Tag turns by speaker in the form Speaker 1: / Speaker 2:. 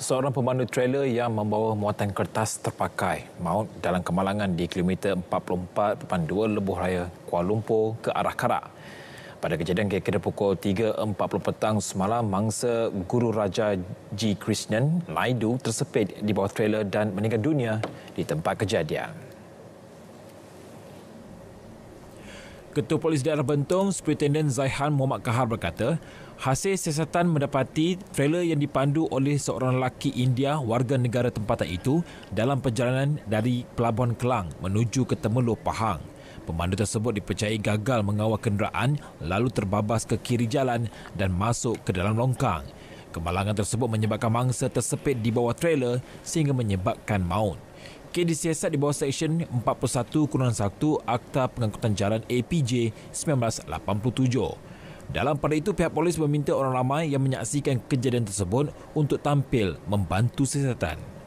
Speaker 1: seorang pemandu trailer yang membawa muatan kertas terpakai maut dalam kemalangan di kilometer 44.2 Lebuh Raya, Kuala Lumpur ke arah Karak. Pada kejadian kira-kira pukul 3.40 petang semalam, mangsa Guru Raja G. Krishnan, Naidu, tersepit di bawah trailer dan meninggal dunia di tempat kejadian. Ketua Polis Daerah Bentong, Superintendent Zaihan Muhammad Kahar berkata, hasil siasatan mendapati trailer yang dipandu oleh seorang lelaki India warga negara tempatan itu dalam perjalanan dari Pelabuhan Kelang menuju ke Temeloh Pahang. Pemandu tersebut dipercayai gagal mengawal kenderaan lalu terbabas ke kiri jalan dan masuk ke dalam longkang. Kemalangan tersebut menyebabkan mangsa tersepit di bawah trailer sehingga menyebabkan maut. Kes disiasat di bawah Seksyen 41-1 Akta Pengangkutan Jalan APJ 1987. Dalam pada itu, pihak polis meminta orang ramai yang menyaksikan kejadian tersebut untuk tampil membantu siasatan.